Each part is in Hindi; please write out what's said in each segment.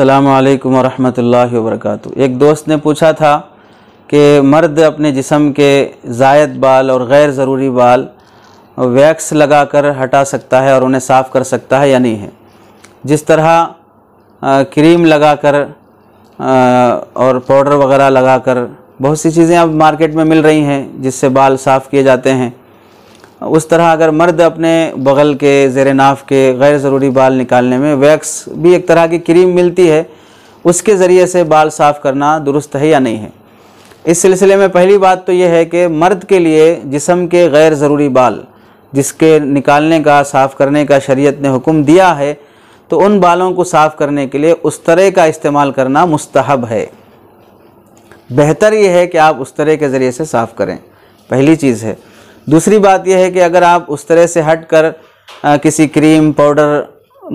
अल्लाम वरहमल वर्क एक दोस्त ने पूछा था कि मर्द अपने जिसम के जायद बाल और गैर ज़रूरी बाल वैक्स लगा कर हटा सकता है और उन्हें साफ़ कर सकता है या नहीं है जिस तरह क्रीम लगा कर और पाउडर वगैरह लगा कर बहुत सी चीज़ें अब मार्केट में मिल रही हैं जिससे बाल साफ़ किए जाते हैं उस तरह अगर मर्द अपने बगल के जेर नाफ के गैर ज़रूरी बाल निकालने में वैक्स भी एक तरह की क्रीम मिलती है उसके ज़रिए से बाल साफ़ करना दुरुस्त है या नहीं है इस सिलसिले में पहली बात तो यह है कि मर्द के लिए जिसम के गैर ज़रूरी बाल जिसके निकालने का साफ़ करने का शरीयत ने हुक्म दिया है तो उन बालों को साफ़ करने के लिए उस तरह का इस्तेमाल करना मुस्तहब है बेहतर यह है कि आप उस तरह के ज़रिए से साफ़ करें पहली चीज़ है दूसरी बात यह है कि अगर आप उस तरह से हट कर आ, किसी क्रीम पाउडर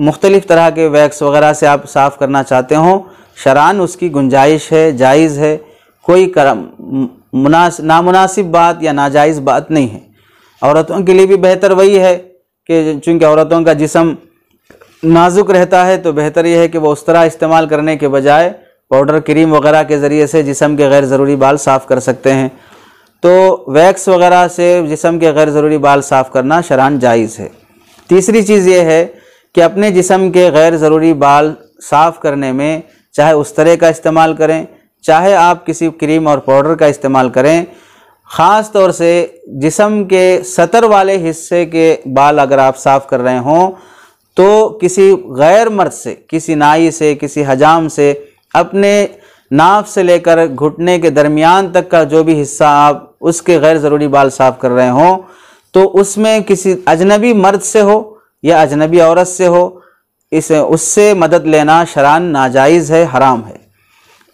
मुख्तलिफ़ तरह के वैक्स वगैरह से आप साफ़ करना चाहते हों शरान उसकी गुंजाइश है जायज़ है कोई करम नामनासिब बात या नाजायज़ बात नहीं है औरतों के लिए भी बेहतर वही है कि चूँकि औरतों का जिसम नाजुक रहता है तो बेहतर यह है कि वह उस तरह इस्तेमाल करने के बजाय पाउडर क्रीम वगैरह के ज़रिए से जिसम के गैर ज़रूरी बाल साफ़ कर सकते हैं तो वैक्स वगैरह से जिसम के गैर ज़रूरी बाल साफ़ करना शरान जायज़ है तीसरी चीज़ ये है कि अपने जिसम के गैर ज़रूरी बाल साफ़ करने में चाहे उस तरह का इस्तेमाल करें चाहे आप किसी क्रीम और पाउडर का इस्तेमाल करें ख़ास तौर से जिसम के सतर वाले हिस्से के बाल अगर आप साफ़ कर रहे हों तो किसी गैर मर्द से किसी नाई से किसी हजाम से अपने नाफ से लेकर घुटने के दरमियान तक का जो भी हिस्सा आप उसके गैर ज़रूरी बाल साफ़ कर रहे हों तो उसमें किसी अजनबी मर्द से हो या अजनबी औरत से हो इस उससे मदद लेना शरान नाजायज़ है हराम है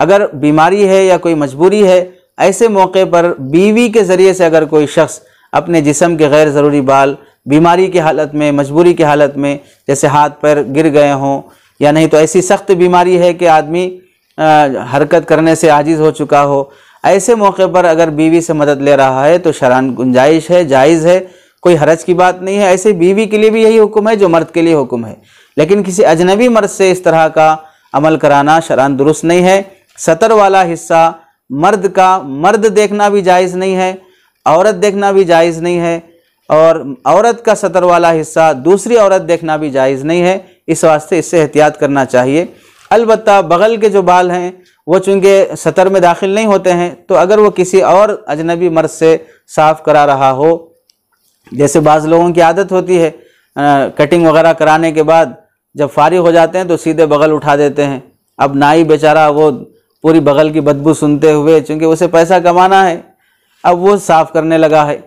अगर बीमारी है या कोई मजबूरी है ऐसे मौके पर बीवी के ज़रिए से अगर कोई शख्स अपने जिसम के गैर ज़रूरी बाल बीमारी की हालत में मजबूरी की हालत में जैसे हाथ पैर गिर गए हों या नहीं तो ऐसी सख्त बीमारी है कि आदमी हरकत करने से आजिज़ हो चुका हो ऐसे मौके पर अगर बीवी से मदद ले रहा है तो शरान गुंजाइश है जायज़ है कोई हरज की बात नहीं है ऐसे बीवी के लिए भी यही हुक्म है जो मर्द के लिए हुक्म है लेकिन किसी अजनबी मर्द से इस तरह का अमल कराना शरान दुरुस्त नहीं है सतर वाला हिस्सा मर्द का मर्द देखना भी जायज़ नहीं है औरत देखना भी जायज़ नहीं है और औरत का सतर वाला हिस्सा दूसरी औरत देखना भी जायज़ नहीं है इस वास्ते इससे एहतियात करना चाहिए अलबत् बगल के जो बाल हैं वो चूँकि सतर में दाखिल नहीं होते हैं तो अगर वो किसी और अजनबी मर्द से साफ़ करा रहा हो जैसे बाज़ लोगों की आदत होती है आ, कटिंग वगैरह कराने के बाद जब फारिग हो जाते हैं तो सीधे बगल उठा देते हैं अब नाई बेचारा वो पूरी बगल की बदबू सुनते हुए चूँकि उसे पैसा कमाना है अब वो साफ़ करने लगा है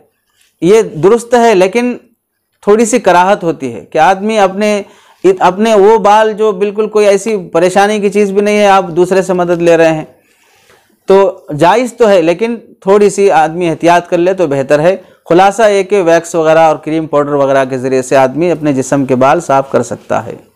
ये दुरुस्त है लेकिन थोड़ी सी कराहत होती है कि आदमी अपने अपने वो बाल जो बिल्कुल कोई ऐसी परेशानी की चीज़ भी नहीं है आप दूसरे से मदद ले रहे हैं तो जायज़ तो है लेकिन थोड़ी सी आदमी एहतियात कर ले तो बेहतर है खुलासा ये कि वैक्स वगैरह और क्रीम पाउडर वगैरह के ज़रिए से आदमी अपने जिसम के बाल साफ़ कर सकता है